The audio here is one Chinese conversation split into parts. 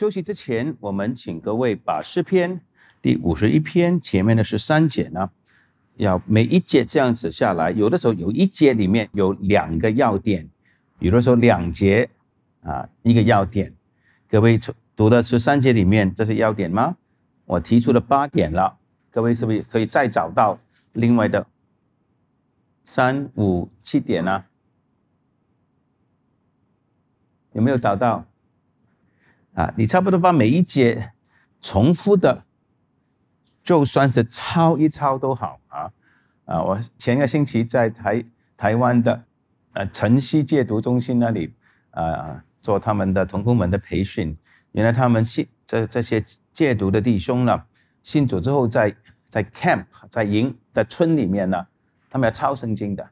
休息之前，我们请各位把诗篇第五十一篇前面的十三节呢，要每一节这样子下来。有的时候有一节里面有两个要点，有的时候两节啊一个要点。各位读的了十三节里面，这些要点吗？我提出了八点了，各位是不是可以再找到另外的三五七点呢？有没有找到？啊，你差不多把每一节重复的，就算是抄一抄都好啊！啊，我前个星期在台台湾的呃晨曦戒毒中心那里啊，做他们的同工们的培训。原来他们信这这些戒毒的弟兄呢，信主之后在在 camp 在营在村里面呢，他们要抄圣经的。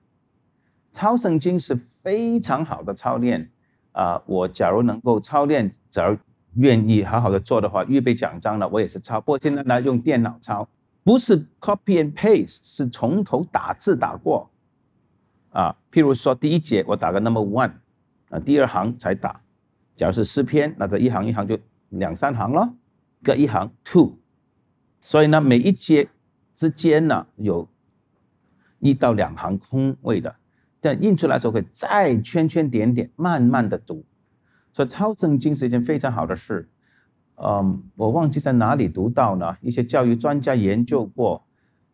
抄圣经是非常好的操练啊！我假如能够操练，假如愿意好好的做的话，预备奖章了，我也是抄。不过现在呢，用电脑抄，不是 copy and paste，是从头打字打过，啊，譬如说第一节我打个 number one，啊，第二行才打。假如是诗篇，那这一行一行就两三行咯，各一行 two，所以呢，每一节之间呢有一到两行空位的，这样印出来的时候可以再圈圈点点，慢慢的读。所以抄圣经是一件非常好的事，嗯，我忘记在哪里读到呢？一些教育专家研究过，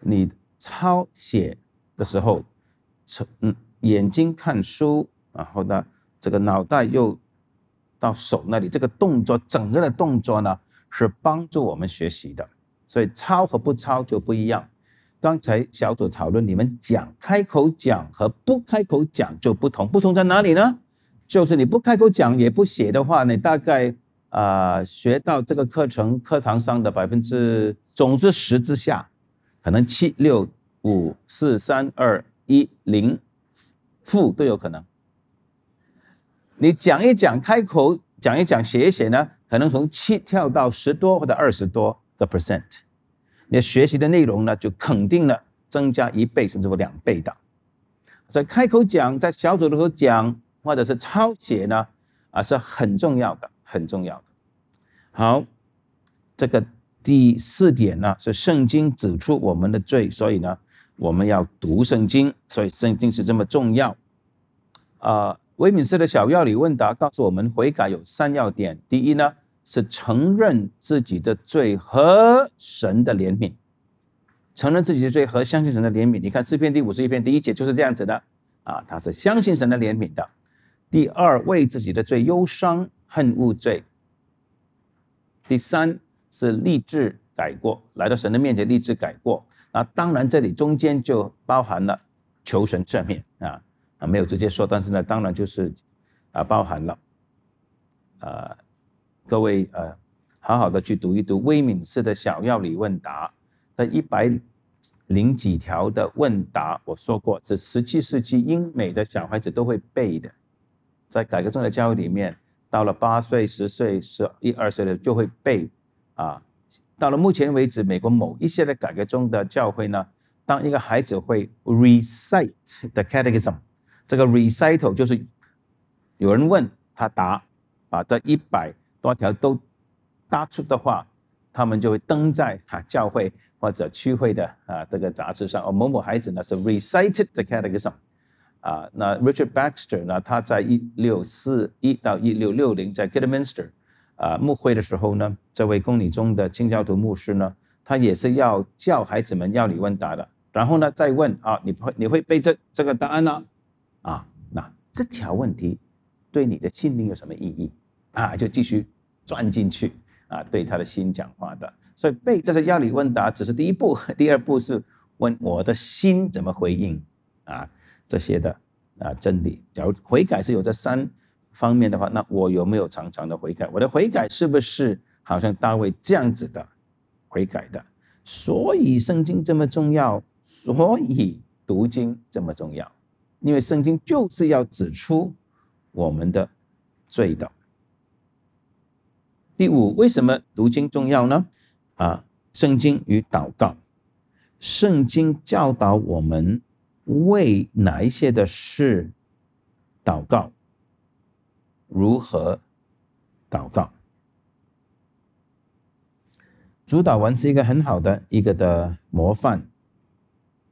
你抄写的时候，从眼睛看书，然后呢，这个脑袋又到手那里，这个动作整个的动作呢，是帮助我们学习的。所以抄和不抄就不一样。刚才小组讨论，你们讲开口讲和不开口讲就不同，不同在哪里呢？就是你不开口讲也不写的话，你大概啊学到这个课程课堂上的百分之总之十之下，可能七六五四三二一零负都有可能。你讲一讲开口讲一讲写一写呢，可能从七跳到十多或者二十多个 percent，你学习的内容呢就肯定了增加一倍甚至乎两倍的。所以开口讲在小组的时候讲。或者是抄写呢，啊，是很重要的，很重要的。好，这个第四点呢，是圣经指出我们的罪，所以呢，我们要读圣经，所以圣经是这么重要。啊，威敏斯的小要理问答告诉我们，悔改有三要点。第一呢，是承认自己的罪和神的怜悯；承认自己的罪和相信神的怜悯。你看诗篇第五十一篇第一节就是这样子的，啊，他是相信神的怜悯的。第二，为自己的罪忧伤、恨恶罪；第三，是立志改过来到神的面前立志改过。那当然，这里中间就包含了求神赦免啊啊，没有直接说，但是呢，当然就是啊，包含了啊，各位呃，好好的去读一读威敏斯的小药理问答，那一百零几条的问答，我说过是十七世纪英美的小孩子都会背的。在改革中的教育里面，到了八岁、十岁、十一二岁的就会背，啊，到了目前为止，美国某一些的改革中的教会呢，当一个孩子会 recite the catechism，这个 recital 就是有人问他答，把这一百多条都答出的话，他们就会登在啊教会或者区会的啊这个杂志上，而某某孩子呢是 recited the catechism。啊，那 Richard Baxter 呢？他在一六四一到一六六零在 g i d d e m i n s t e r 啊，牧会的时候呢，这位公理中的清教徒牧师呢，他也是要教孩子们要理问答的，然后呢，再问啊，你不会你会背这这个答案了，啊，那这条问题对你的心灵有什么意义啊？就继续钻进去啊，对他的心讲话的。所以背这些要理问答只是第一步，第二步是问我的心怎么回应啊。这些的啊真理，假如悔改是有这三方面的话，那我有没有常常的悔改？我的悔改是不是好像大卫这样子的悔改的？所以圣经这么重要，所以读经这么重要，因为圣经就是要指出我们的罪的。第五，为什么读经重要呢？啊，圣经与祷告，圣经教导我们。为哪一些的事祷告？如何祷告？主祷文是一个很好的一个的模范，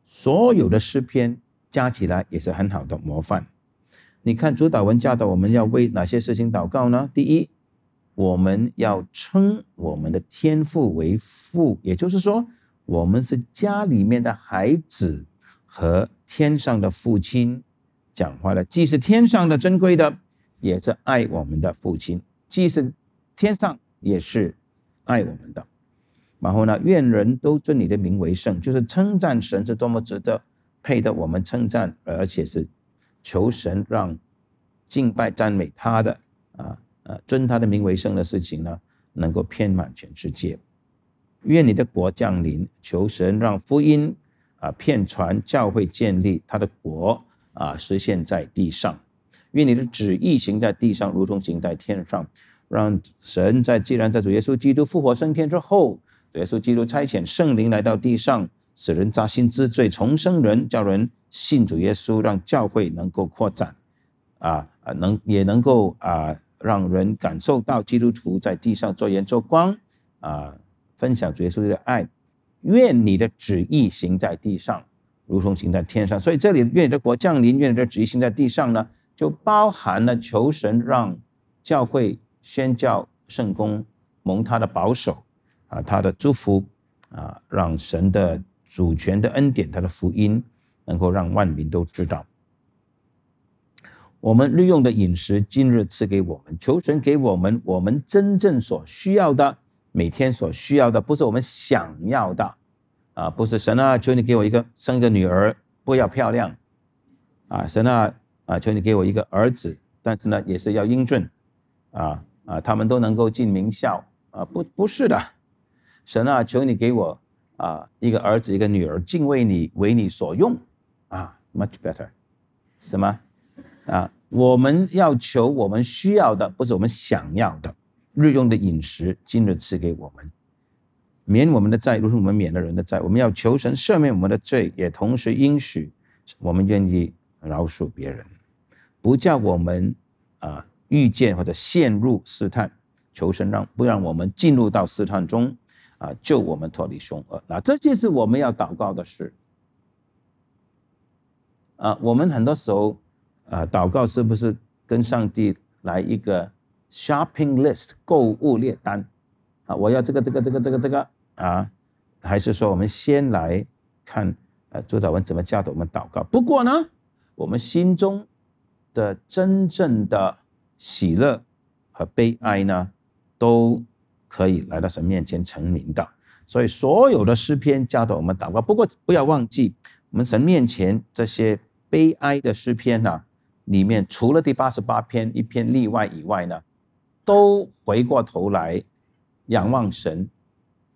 所有的诗篇加起来也是很好的模范。你看主祷文教导我们要为哪些事情祷告呢？第一，我们要称我们的天父为父，也就是说，我们是家里面的孩子。和天上的父亲讲话了，既是天上的尊贵的，也是爱我们的父亲；既是天上，也是爱我们的。然后呢，愿人都尊你的名为圣，就是称赞神是多么值得配得我们称赞，而且是求神让敬拜赞美他的啊啊，尊他的名为圣的事情呢，能够遍满全世界。愿你的国降临，求神让福音。啊，骗传教会建立他的国啊，实现在地上，愿你的旨意行在地上，如同行在天上。让神在既然在主耶稣基督复活升天之后，主耶稣基督差遣圣灵来到地上，使人扎心之罪重生人，叫人信主耶稣，让教会能够扩展啊，能也能够啊，让人感受到基督徒在地上做盐做光啊，分享主耶稣的爱。愿你的旨意行在地上，如同行在天上。所以这里愿你的国降临，愿你的旨意行在地上呢，就包含了求神让教会宣教圣公蒙他的保守，啊，他的祝福，啊，让神的主权的恩典，他的福音能够让万民都知道。我们日用的饮食，今日赐给我们，求神给我们我们真正所需要的。每天所需要的不是我们想要的，啊，不是神啊，求你给我一个生一个女儿，不要漂亮，啊，神啊，啊，求你给我一个儿子，但是呢，也是要英俊，啊啊，他们都能够进名校，啊，不不是的，神啊，求你给我啊一个儿子一个女儿，敬为你为你所用，啊，much better，什么？啊，我们要求我们需要的不是我们想要的。日用的饮食，今日赐给我们，免我们的债，如同我们免了人的债。我们要求神赦免我们的罪，也同时应许我们愿意饶恕别人，不叫我们啊遇见或者陷入试探。求神让不让我们进入到试探中，啊，救我们脱离凶恶。那这就是我们要祷告的事。啊，我们很多时候啊，祷告是不是跟上帝来一个？shopping list 购物列单，啊，我要这个这个这个这个这个啊，还是说我们先来看，呃，主祷文怎么教导我们祷告？不过呢，我们心中的真正的喜乐和悲哀呢，都可以来到神面前成名的。所以所有的诗篇教导我们祷告。不过不要忘记，我们神面前这些悲哀的诗篇呢，里面除了第八十八篇一篇例外以外呢。都回过头来仰望神，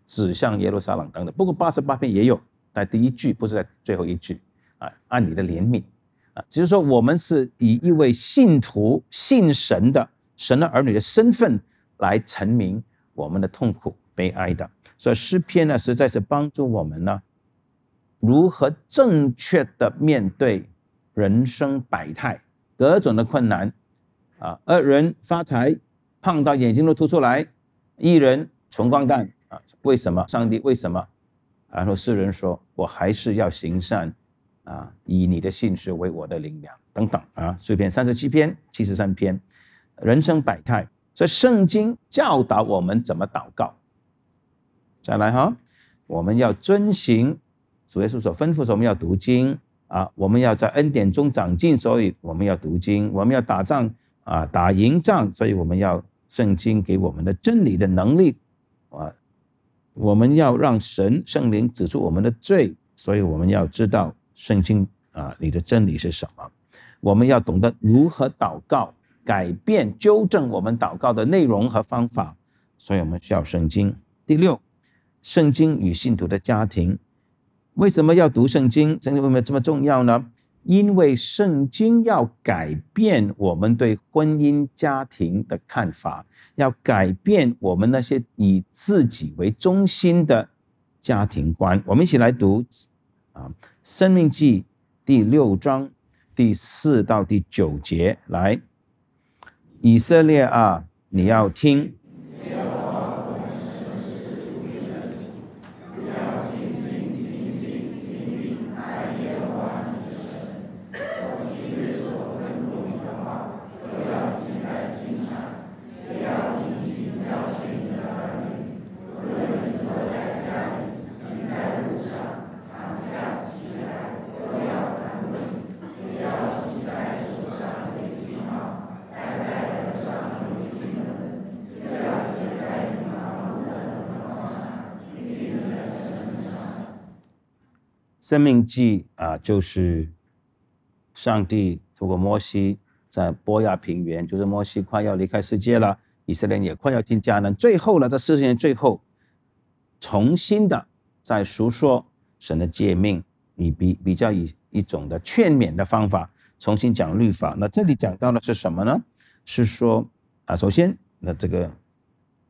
指向耶路撒冷等等。不过八十八篇也有，在第一句，不是在最后一句啊。按你的怜悯啊，只是说我们是以一位信徒、信神的神的儿女的身份来陈明我们的痛苦、悲哀的。所以诗篇呢，实在是帮助我们呢，如何正确的面对人生百态、各种的困难啊，而人发财。胖到眼睛都凸出来，一人穷光蛋啊？为什么？上帝为什么？然后世人说：“我还是要行善啊，以你的信实为我的灵粮等等啊。”碎片三十七篇、七十三篇，人生百态。所以圣经教导我们怎么祷告。再来哈，我们要遵行主耶稣所吩咐说，我们要读经啊，我们要在恩典中长进，所以我们要读经。我们要打仗啊，打赢仗，所以我们要。圣经给我们的真理的能力，啊，我们要让神圣灵指出我们的罪，所以我们要知道圣经啊里的真理是什么。我们要懂得如何祷告，改变、纠正我们祷告的内容和方法。所以，我们需要圣经。第六，圣经与信徒的家庭，为什么要读圣经？圣经为什么这么重要呢？因为圣经要改变我们对婚姻家庭的看法，要改变我们那些以自己为中心的家庭观。我们一起来读啊，《生命记》第六章第四到第九节。来，以色列啊，你要听。生命记啊，就是上帝通过摩西在波亚平原，就是摩西快要离开世界了，以色列也快要进迦南，最后呢，在四十年最后，重新的在述说神的诫命，以比比较以一种的劝勉的方法重新讲律法。那这里讲到的是什么呢？是说啊，首先那这个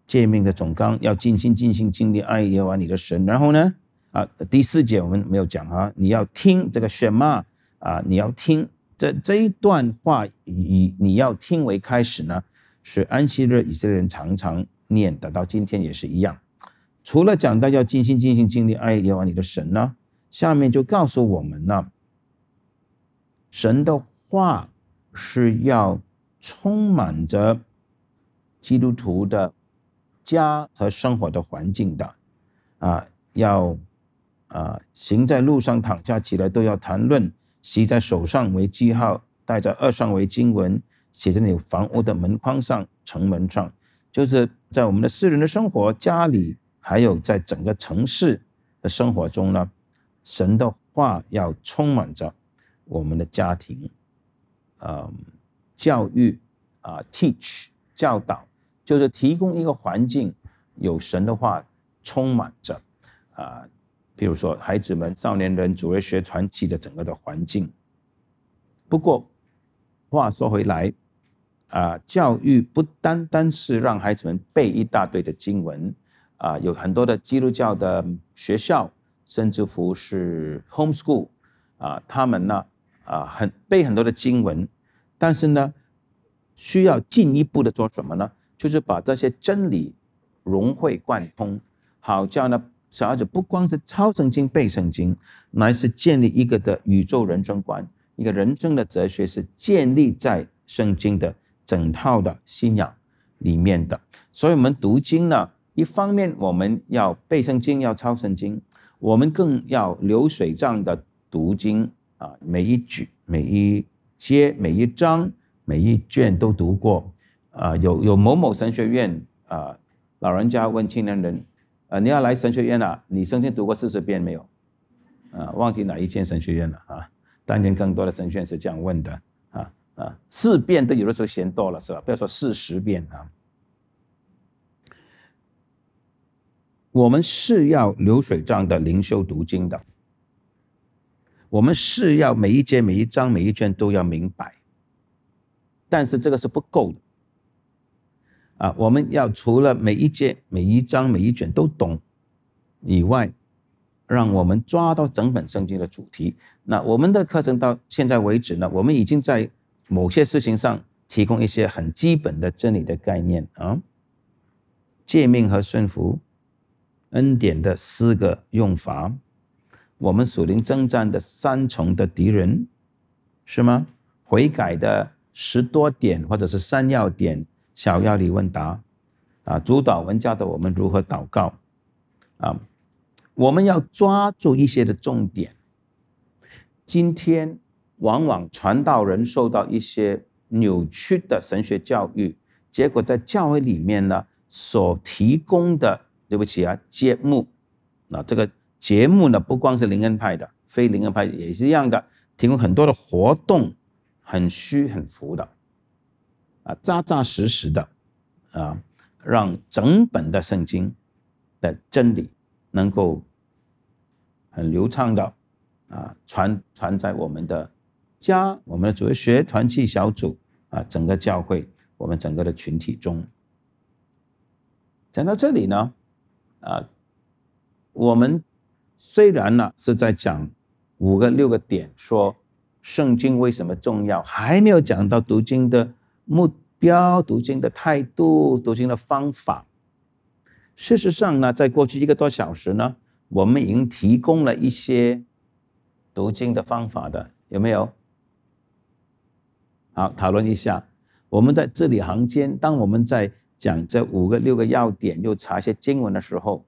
诫命的总纲要尽心尽心尽力爱耶和华你的神，然后呢？啊，第四节我们没有讲啊，你要听这个什么啊？你要听这这一段话以你要听为开始呢，是安息日以色列人常常念的，到今天也是一样。除了讲到要尽心尽心尽力爱华你的神呢，下面就告诉我们了，神的话是要充满着基督徒的家和生活的环境的啊，要。啊，行在路上躺下起来都要谈论；习在手上为记号，戴在耳上为经文，写在你房屋的门框上、城门上，就是在我们的私人的生活、家里，还有在整个城市的生活中呢，神的话要充满着我们的家庭，嗯，教育啊，teach 教导，就是提供一个环境，有神的话充满着，啊。比如说，孩子们、少年人主要学传记的整个的环境。不过，话说回来，啊，教育不单单是让孩子们背一大堆的经文，啊，有很多的基督教的学校，甚至乎是 homeschool，啊，他们呢，啊，很背很多的经文，但是呢，需要进一步的做什么呢？就是把这些真理融会贯通，好叫呢。小孩子不光是抄圣经背圣经，乃是建立一个的宇宙人生观，一个人生的哲学是建立在圣经的整套的信仰里面的。所以，我们读经呢，一方面我们要背圣经，要抄圣经，我们更要流水账的读经啊，每一句、每一节、每一章、每一卷都读过啊。有有某某神学院啊，老人家问青年人。啊，你要来神学院了？你圣经读过四十遍没有？啊，忘记哪一间神学院了啊？当年更多的神学院是这样问的啊啊，四遍都有的时候嫌多了是吧？不要说四十遍啊。我们是要流水账的灵修读经的，我们是要每一节、每一章、每一卷都要明白，但是这个是不够的。啊，我们要除了每一节、每一章、每一卷都懂以外，让我们抓到整本圣经的主题。那我们的课程到现在为止呢，我们已经在某些事情上提供一些很基本的真理的概念啊，诫命和顺服，恩典的四个用法，我们属灵征战的三重的敌人是吗？悔改的十多点或者是三要点。小要理问答，啊，主导文教的我们如何祷告，啊，我们要抓住一些的重点。今天往往传道人受到一些扭曲的神学教育，结果在教会里面呢所提供的，对不起啊，节目，那这个节目呢，不光是灵恩派的，非灵恩派也是一样的，提供很多的活动，很虚很浮的。啊，扎扎实实的，啊，让整本的圣经的真理能够很流畅的啊传传在我们的家、我们的主学团体小组啊，整个教会、我们整个的群体中。讲到这里呢，啊，我们虽然呢是在讲五个六个点，说圣经为什么重要，还没有讲到读经的。目标、读经的态度、读经的方法。事实上呢，在过去一个多小时呢，我们已经提供了一些读经的方法的，有没有？好，讨论一下。我们在字里行间，当我们在讲这五个六个要点，又查一些经文的时候，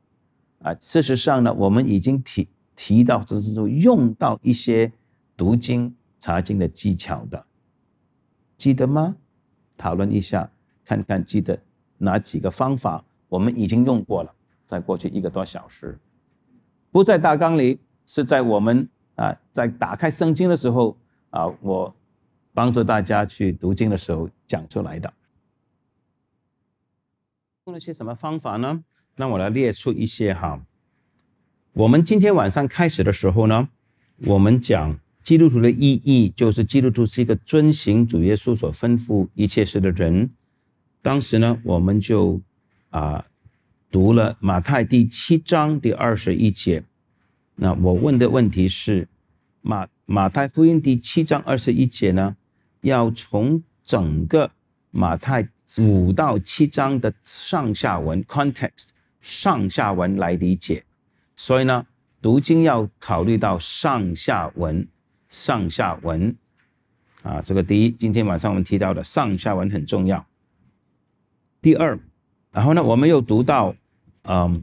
啊，事实上呢，我们已经提提到，甚至说用到一些读经查经的技巧的，记得吗？讨论一下，看看记得哪几个方法？我们已经用过了，在过去一个多小时，不在大纲里，是在我们啊，在打开圣经的时候啊，我帮助大家去读经的时候讲出来的。用了些什么方法呢？让我来列出一些哈。我们今天晚上开始的时候呢，我们讲。基督徒的意义就是，基督徒是一个遵循主耶稣所吩咐一切事的人。当时呢，我们就啊读了马太第七章第二十一节。那我问的问题是，马马太福音第七章二十一节呢，要从整个马太五到七章的上下文 （context） 上下文来理解。所以呢，读经要考虑到上下文。上下文啊，这个第一，今天晚上我们提到的上下文很重要。第二，然后呢，我们又读到，嗯，《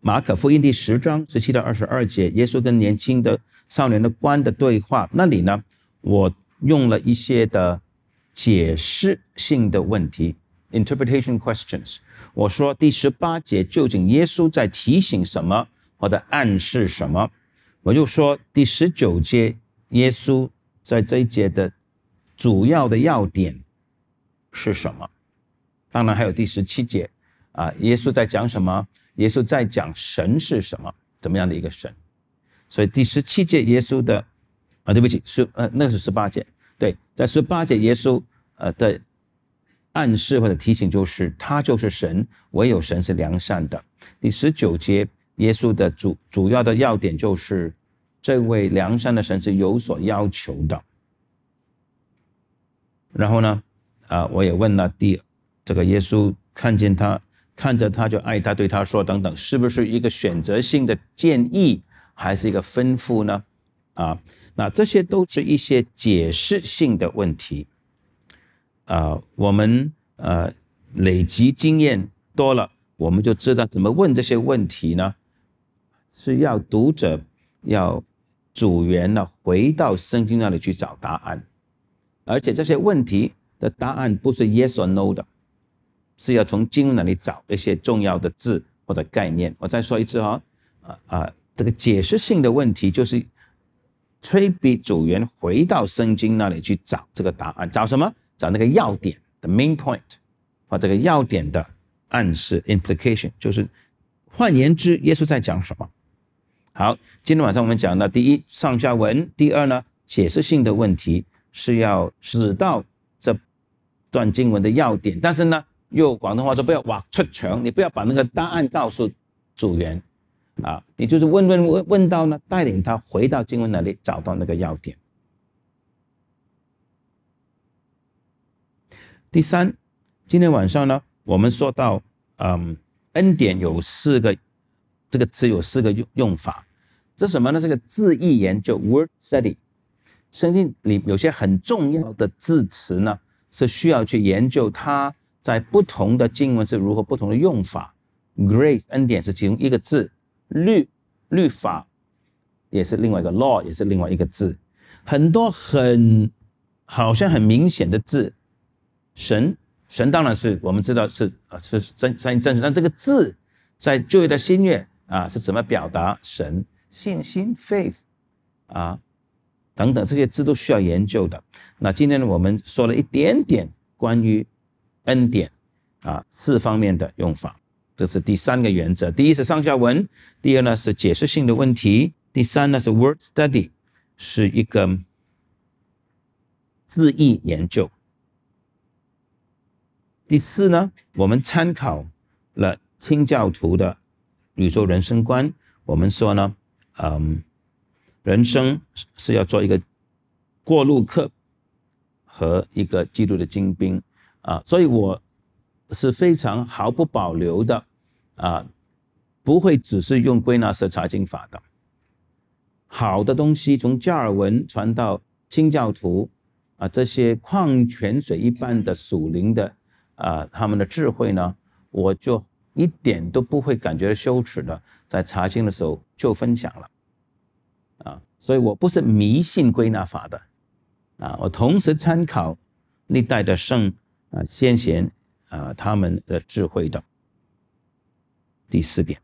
马可福音》第十章十七到二十二节，耶稣跟年轻的少年的官的对话那里呢，我用了一些的解释性的问题 （interpretation questions），我说第十八节究竟耶稣在提醒什么或者暗示什么？我又说第十九节。耶稣在这一节的主要的要点是什么？当然还有第十七节啊，耶稣在讲什么？耶稣在讲神是什么？怎么样的一个神？所以第十七节耶稣的啊，对不起，是呃，那个是十八节。对，在十八节耶稣呃的暗示或者提醒就是他就是神，唯有神是良善的。第十九节耶稣的主主要的要点就是。这位梁山的神是有所要求的。然后呢，啊，我也问了第这个耶稣看见他，看着他就爱他，对他说等等，是不是一个选择性的建议，还是一个吩咐呢？啊，那这些都是一些解释性的问题。啊，我们呃累积经验多了，我们就知道怎么问这些问题呢？是要读者要。组员呢，回到圣经那里去找答案，而且这些问题的答案不是 yes or no 的，是要从经文那里找一些重要的字或者概念。我再说一次哦，啊啊，这个解释性的问题就是，催逼组员回到圣经那里去找这个答案，找什么？找那个要点的 main point 或个要点的暗示 implication，就是换言之，耶稣在讲什么？好，今天晚上我们讲到第一上下文，第二呢解释性的问题是要知到这段经文的要点，但是呢用广东话说不要挖出墙，你不要把那个答案告诉组员啊，你就是问问问问到呢带领他回到经文那里找到那个要点。第三，今天晚上呢我们说到嗯恩典有四个这个词有四个用用法。这什么呢？这个字义研究 （word study） 圣经里有些很重要的字词呢，是需要去研究它在不同的经文是如何不同的用法。Grace 恩典是其中一个字，律律法也是另外一个 law 也是另外一个字。很多很好像很明显的字，神神当然是我们知道是啊是真圣真实，但这个字在旧约的新月啊是怎么表达神？信心、faith 啊，等等这些字都需要研究的。那今天呢，我们说了一点点关于恩典啊四方面的用法，这是第三个原则。第一是上下文，第二呢是解释性的问题，第三呢是 word study，是一个字义研究。第四呢，我们参考了清教徒的宇宙人生观，我们说呢。嗯，人生是是要做一个过路客和一个基督的精兵啊，所以我是非常毫不保留的啊，不会只是用归纳式查经法的。好的东西从加尔文传到清教徒啊，这些矿泉水一般的属灵的啊，他们的智慧呢，我就。一点都不会感觉羞耻的，在查经的时候就分享了，啊，所以我不是迷信归纳法的，啊，我同时参考历代的圣啊先贤啊他们的智慧的。第四点，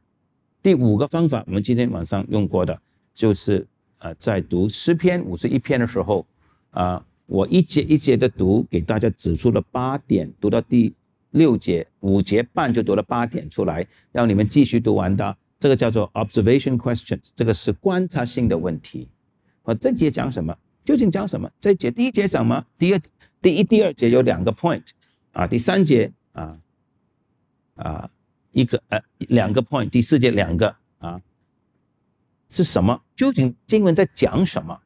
第五个方法，我们今天晚上用过的，就是呃在读诗篇五十一篇的时候，啊，我一节一节的读，给大家指出了八点，读到第。六节五节半就读了八点出来，让你们继续读完的。这个叫做 observation questions，这个是观察性的问题。我这节讲什么？究竟讲什么？这节第一节讲么？第二、第一、第二节有两个 point 啊，第三节啊啊一个呃两个 point，第四节两个啊是什么？究竟经文在讲什么？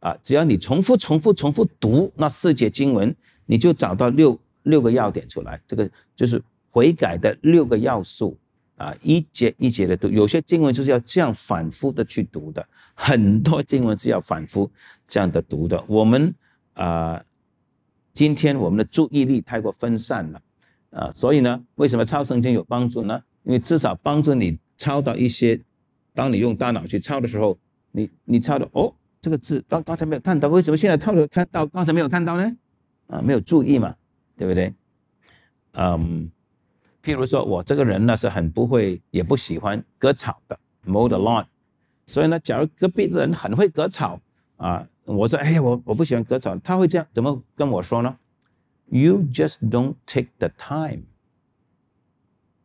啊，只要你重复、重复、重复读那四节经文，你就找到六。六个要点出来，这个就是悔改的六个要素啊！一节一节的读，有些经文就是要这样反复的去读的，很多经文是要反复这样的读的。我们啊，今天我们的注意力太过分散了啊，所以呢，为什么抄圣经有帮助呢？因为至少帮助你抄到一些，当你用大脑去抄的时候，你你抄的哦，这个字刚刚才没有看到，为什么现在抄着看到刚才没有看到呢？啊，没有注意嘛。对不对？嗯，譬如说我这个人呢是很不会，也不喜欢割草的 m o t a l o n 所以呢，假如隔壁的人很会割草，啊，我说，哎呀，我我不喜欢割草。他会这样怎么跟我说呢？You just don't take the time。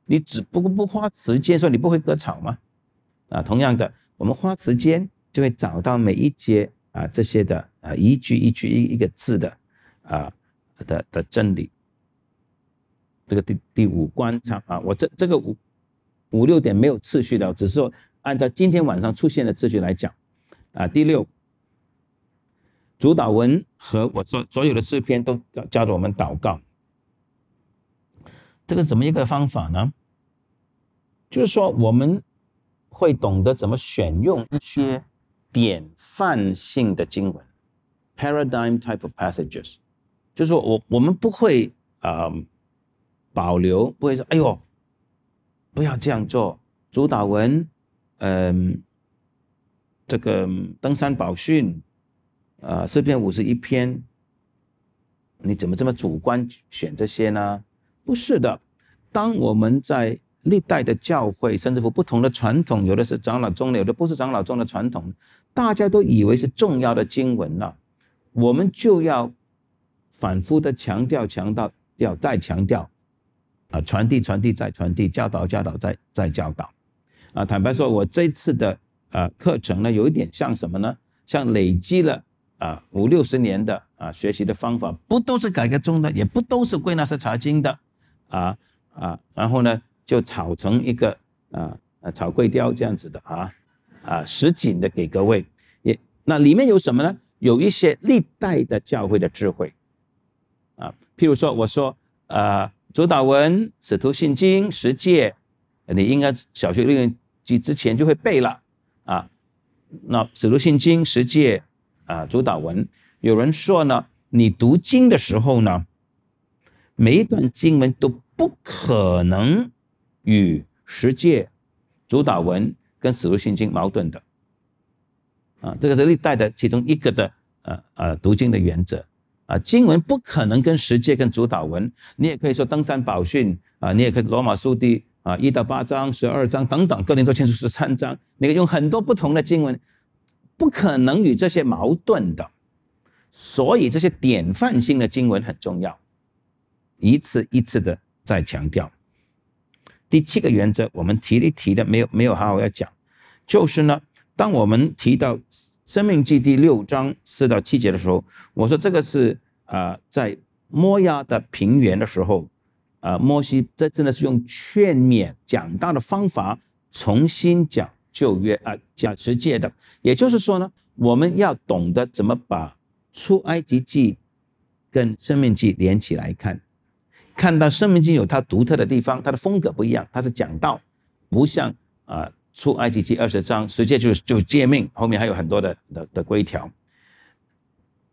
你只不过不花时间，说你不会割草吗？啊，同样的，我们花时间就会找到每一节啊这些的啊一句一句一一个字的啊。的的真理，这个第第五观察啊，我这这个五五六点没有次序的，只是说按照今天晚上出现的次序来讲啊，第六，主导文和我所所有的诗篇都教着我们祷告。这个怎么一个方法呢？就是说我们会懂得怎么选用一些典范性的经文，paradigm type of passages。就是我，我们不会啊，保留不会说，哎呦，不要这样做。主导文，嗯，这个登山宝训，呃，四篇五十一篇，你怎么这么主观选这些呢？不是的，当我们在历代的教会，甚至乎不同的传统，有的是长老宗，有的不是长老宗的传统，大家都以为是重要的经文了，我们就要。反复的强调，强调，要再强调，啊，传递传递再传递，教导教导再再教导，啊，坦白说，我这次的呃课程呢，有一点像什么呢？像累积了啊五六十年的啊学习的方法，不都是改革中的，也不都是归纳式茶经的，啊啊，然后呢，就炒成一个啊啊炒贵雕这样子的啊啊实景的给各位，也那里面有什么呢？有一些历代的教会的智慧。啊，譬如说，我说，呃，主导文、《使徒信经》十戒，你应该小学六年级之前就会背了啊。那《使徒信经》十戒，啊，主导文，有人说呢，你读经的时候呢，每一段经文都不可能与十戒、主导文跟《使徒信经》矛盾的啊。这个是历代的其中一个的，呃呃，读经的原则。啊，经文不可能跟世界跟主导文，你也可以说登山宝训啊，你也可以罗马书第啊一到八章、十二章等等，各人都前出十三章，你用很多不同的经文，不可能与这些矛盾的，所以这些典范性的经文很重要，一次一次的再强调。第七个原则我们提一提的没有没有好好要讲，就是呢，当我们提到。生命记第六章四到七节的时候，我说这个是啊，在摩崖的平原的时候，啊，摩西这真的是用劝勉讲道的方法重新讲旧约啊，讲十诫的。也就是说呢，我们要懂得怎么把出埃及记跟生命记连起来看，看到生命记有它独特的地方，它的风格不一样，它是讲道，不像啊。出埃及记二十章，直接就是就诫命，后面还有很多的的的规条。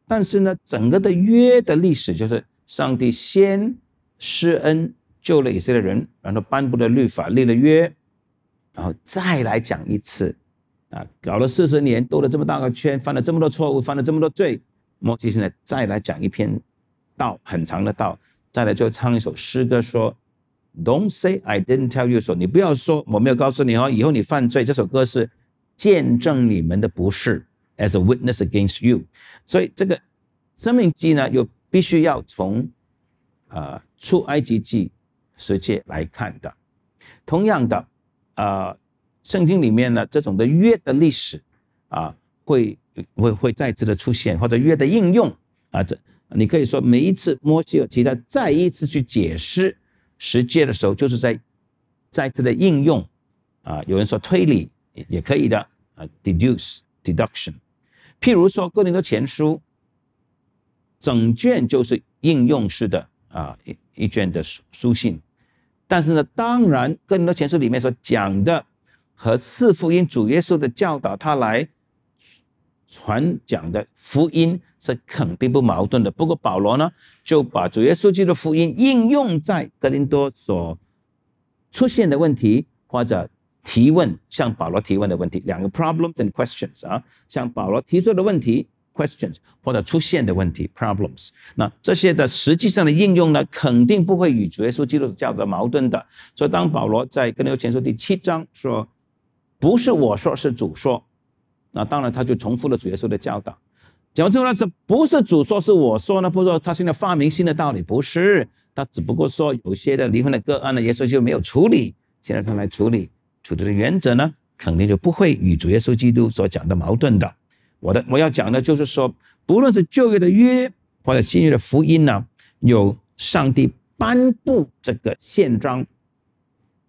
但是呢，整个的约的历史就是，上帝先施恩救了以色列人，然后颁布了律法立了约，然后再来讲一次，啊，搞了四十年，兜了这么大个圈，犯了这么多错误，犯了这么多罪，摩西现在再来讲一篇道很长的道，再来就唱一首诗歌说。Don't say I didn't tell you。说你不要说我没有告诉你哦，以后你犯罪，这首歌是见证你们的不是，as a witness against you。所以这个生命记呢，又必须要从啊出埃及记世界来看的。同样的，啊圣经里面呢这种的约的历史啊会会会再次的出现，或者约的应用啊这你可以说每一次摩西尔提他再一次去解释。实践的时候，就是在在这的应用啊。有人说推理也也可以的啊，deduce deduction。譬如说《哥林多前书》，整卷就是应用式的啊一一卷的书书信。但是呢，当然《哥林多前书》里面所讲的和四福音主耶稣的教导，他来传讲的福音。是肯定不矛盾的。不过保罗呢，就把主耶稣基督的福音应用在格林多所出现的问题或者提问向保罗提问的问题，两个 problems and questions 啊，向保罗提出的问题 questions 或者出现的问题 problems。那这些的实际上的应用呢，肯定不会与主耶稣基督教的矛盾的。所以当保罗在格林多前书第七章说“不是我说，是主说”，那当然他就重复了主耶稣的教导。讲完之后呢，是不是主说是我说呢？不是说他现在发明新的道理，不是。他只不过说有些的离婚的个案呢，耶稣就没有处理。现在他来处理，处理的原则呢，肯定就不会与主耶稣基督所讲的矛盾的。我的我要讲的就是说，不论是旧约的约或者新约的福音呢，有上帝颁布这个宪章，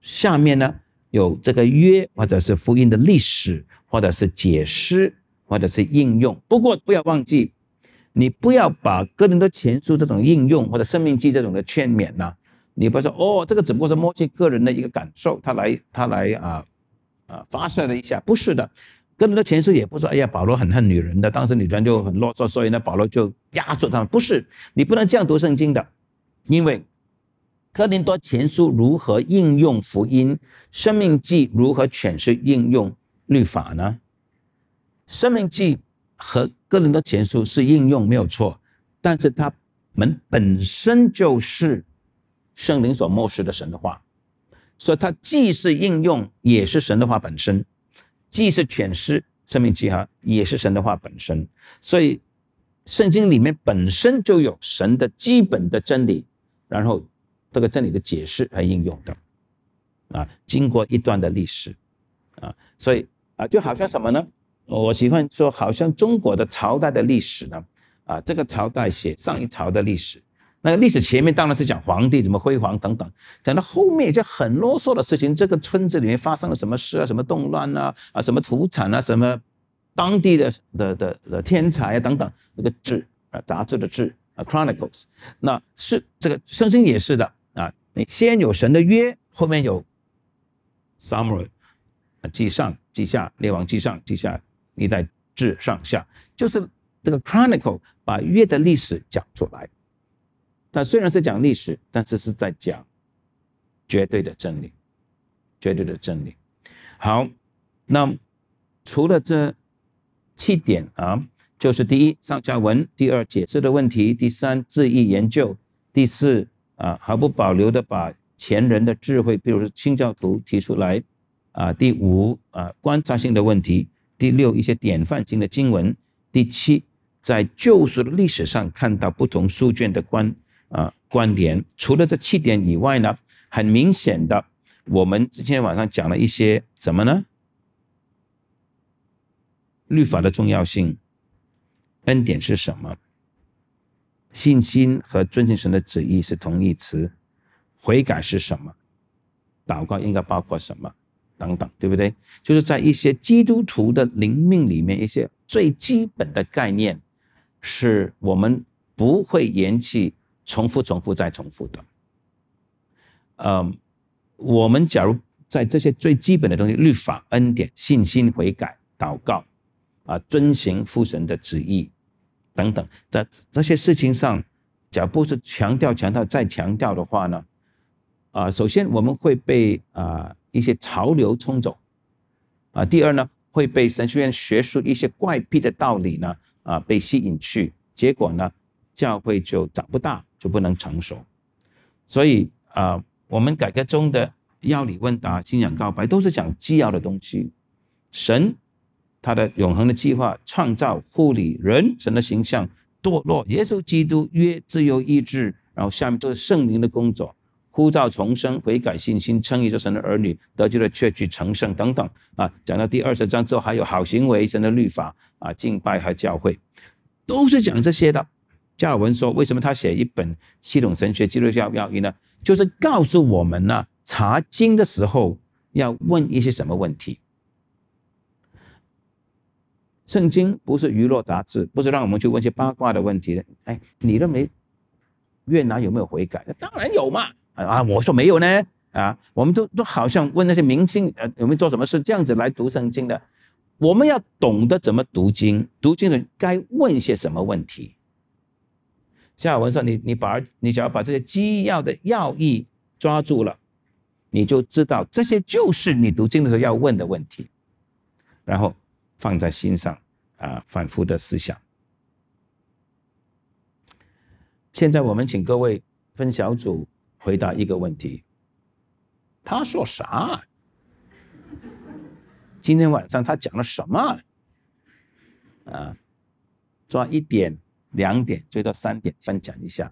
下面呢有这个约或者是福音的历史或者是解释。或者是应用，不过不要忘记，你不要把《哥林多前书》这种应用或者《生命记》这种的劝勉呢，你不要说哦，这个只不过是摸清个人的一个感受，他来他来啊啊发射了一下，不是的，《哥林多前书》也不是，哎呀，保罗很恨女人的，当时女人就很啰嗦，所以呢，保罗就压住他们，不是，你不能这样读圣经的，因为《哥林多前书》如何应用福音，《生命记》如何诠释应用律法呢？生命记和个人的前书》是应用没有错，但是他们本身就是圣灵所默示的神的话，所以它既是应用，也是神的话本身；既是诠释生命记哈，也是神的话本身。所以圣经里面本身就有神的基本的真理，然后这个真理的解释和应用的，啊，经过一段的历史，啊，所以啊，就好像什么呢？我喜欢说，好像中国的朝代的历史呢，啊，这个朝代写上一朝的历史，那个历史前面当然是讲皇帝怎么辉煌等等，讲到后面就很啰嗦的事情，这个村子里面发生了什么事啊，什么动乱呐，啊，什么土产啊，什么当地的的的的天才啊等等，那个志啊，杂志的志啊，chronicles，那是这个圣经也是的啊，你先有神的约，后面有 summary 啊，记上记下，列王记上记下。一代治上下就是这个《Chronicle》把月的历史讲出来。它虽然是讲历史，但是是在讲绝对的真理，绝对的真理。好，那除了这七点啊，就是第一上下文，第二解释的问题，第三质疑研究，第四啊毫不保留的把前人的智慧，比如说清教徒提出来啊，第五啊观察性的问题。第六，一些典范性的经文；第七，在旧书的历史上看到不同书卷的关啊关联。除了这七点以外呢，很明显的，我们今天晚上讲了一些什么呢？律法的重要性，恩典是什么？信心和遵循神的旨意是同义词。悔改是什么？祷告应该包括什么？等等，对不对？就是在一些基督徒的灵命里面，一些最基本的概念，是我们不会延期重复、重复再重复的。嗯，我们假如在这些最基本的东西——律法、恩典、信心、悔改、祷告，啊，遵循父神的旨意，等等，在这些事情上，假如是强调、强调再强调的话呢？啊，首先我们会被啊。一些潮流冲走，啊，第二呢会被神学院学术一些怪僻的道理呢啊被吸引去，结果呢教会就长不大，就不能成熟。所以啊，我们改革中的要理问答、信仰告白都是讲基要的东西。神他的永恒的计划、创造护理人、神的形象、堕落、耶稣基督约自由意志，然后下面都是圣灵的工作。枯燥重生、悔改信心、称义作神的儿女、得救了却去成圣等等，啊，讲到第二十章之后，还有好行为、神的律法、啊敬拜和教会，都是讲这些的。加尔文说，为什么他写一本系统神学《基督教要义》呢？就是告诉我们，呢，查经的时候要问一些什么问题。圣经不是娱乐杂志，不是让我们去问些八卦的问题的。哎，你认为越南有没有悔改？当然有嘛！啊我说没有呢。啊，我们都都好像问那些明星，呃，有没有做什么事这样子来读圣经的？我们要懂得怎么读经，读经的该问些什么问题。夏文说：“你你把你只要把这些基要的要义抓住了，你就知道这些就是你读经的时候要问的问题，然后放在心上啊，反复的思想。”现在我们请各位分小组。回答一个问题，他说啥？今天晚上他讲了什么？啊，抓一点、两点，追到三点，分享一下。